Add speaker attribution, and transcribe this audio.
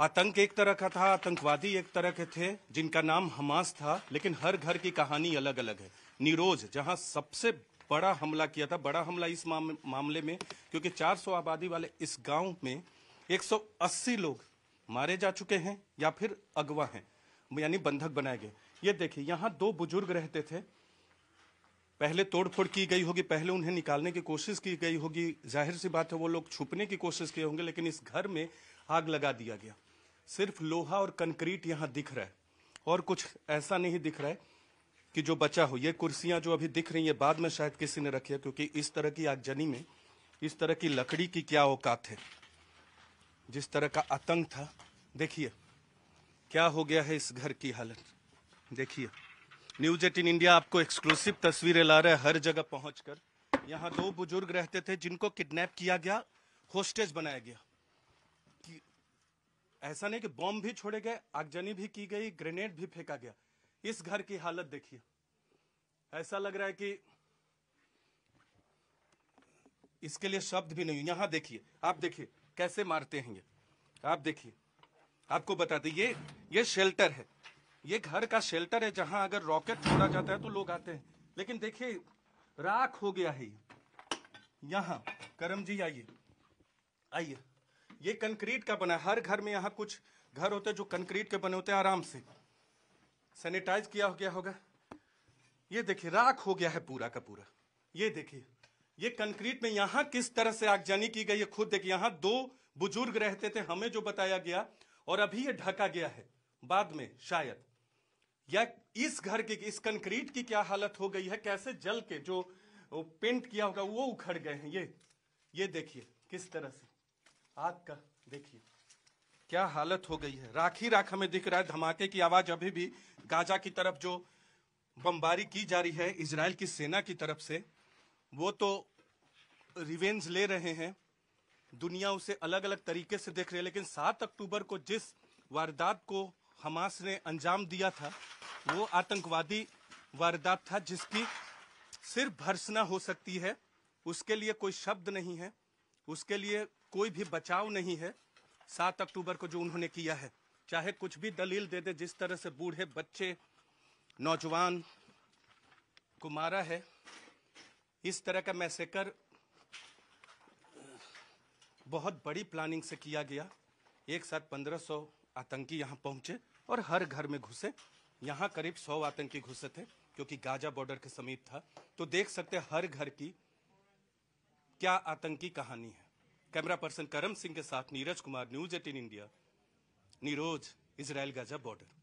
Speaker 1: आतंक एक तरह का था आतंकवादी एक तरह के थे जिनका नाम हमास था लेकिन हर घर की कहानी अलग अलग है नीरोज जहां सबसे बड़ा हमला किया था बड़ा हमला इस माम, मामले में क्योंकि 400 आबादी वाले इस गांव में 180 लोग मारे जा चुके हैं या फिर अगवा हैं यानी बंधक बनाए गए ये देखिए यहाँ दो बुजुर्ग रहते थे पहले तोड़फोड़ की गई होगी पहले उन्हें निकालने की कोशिश की गई होगी जाहिर सी बात है वो लोग छुपने की कोशिश किए होंगे लेकिन इस घर में आग लगा दिया गया सिर्फ लोहा और कंक्रीट यहाँ दिख रहा है और कुछ ऐसा नहीं दिख रहा है कि जो बचा हो ये कुर्सियां जो अभी दिख रही है बाद में शायद किसी ने रखी है क्योंकि इस तरह की आगजनी में इस तरह की लकड़ी की क्या औकात है जिस तरह का आतंक था देखिए क्या हो गया है इस घर की हालत देखिए न्यूज एटीन इंडिया आपको एक्सक्लूसिव तस्वीरें ला रहे हर जगह पहुंचकर यहाँ दो बुजुर्ग रहते थे जिनको किडनैप किया गया होस्टेज बनाया गया कि ऐसा नहीं कि बॉम्ब भी छोड़े गए आगजनी भी की गई ग्रेनेड भी फेंका गया इस घर की हालत देखिए ऐसा लग रहा है कि इसके लिए शब्द भी नहीं यहां देखिए आप देखिए कैसे मारते हैं ये आप देखिए आपको बताते ये ये शेल्टर है ये घर का शेल्टर है जहां अगर रॉकेट छोड़ा जाता है तो लोग आते हैं लेकिन देखिए राख हो गया है यहाँ करम जी आइए आइए ये कंक्रीट का बना है हर घर में यहाँ कुछ घर होते हैं जो कंक्रीट के बने होते हैं आराम से सैनिटाइज किया हो गया होगा ये देखिए राख हो गया है पूरा का पूरा ये देखिए ये कंक्रीट में यहाँ किस तरह से आगजनी की गई है खुद देखिए यहाँ दो बुजुर्ग रहते थे हमें जो बताया गया और अभी ये ढका गया है बाद में शायद या इस घर की इस कंक्रीट की क्या हालत हो गई है कैसे जल के जो पेंट किया होगा वो उखड़ गए हैं ये ये देखिए किस तरह से आग का देखिए क्या हालत हो गई है राखी राख हमें दिख रहा है धमाके की आवाज अभी भी गाजा की तरफ जो बमबारी की जा रही है इसराइल की सेना की तरफ से वो तो रिवेंज ले रहे हैं दुनिया उसे अलग अलग तरीके से देख रही है लेकिन सात अक्टूबर को जिस वारदात को हमास ने अंजाम दिया था वो आतंकवादी वारदात था जिसकी सिर्फ भर्सना हो सकती है उसके लिए कोई शब्द नहीं है उसके लिए कोई भी बचाव नहीं है सात अक्टूबर को जो उन्होंने किया है चाहे कुछ भी दलील दे दे जिस तरह से बूढ़े बच्चे नौजवान को मारा है इस तरह का मैसेकर बहुत बड़ी प्लानिंग से किया गया एक साथ पंद्रह सौ आतंकी यहाँ पहुंचे और हर घर में घुसे यहाँ करीब सौ आतंकी घुसे थे क्योंकि गाजा बॉर्डर के समीप था तो देख सकते हर घर की क्या आतंकी कहानी है कैमरा पर्सन करम सिंह के साथ Neeraj Kumar news eighteen India नीरोज इसराइल गाजा बॉर्डर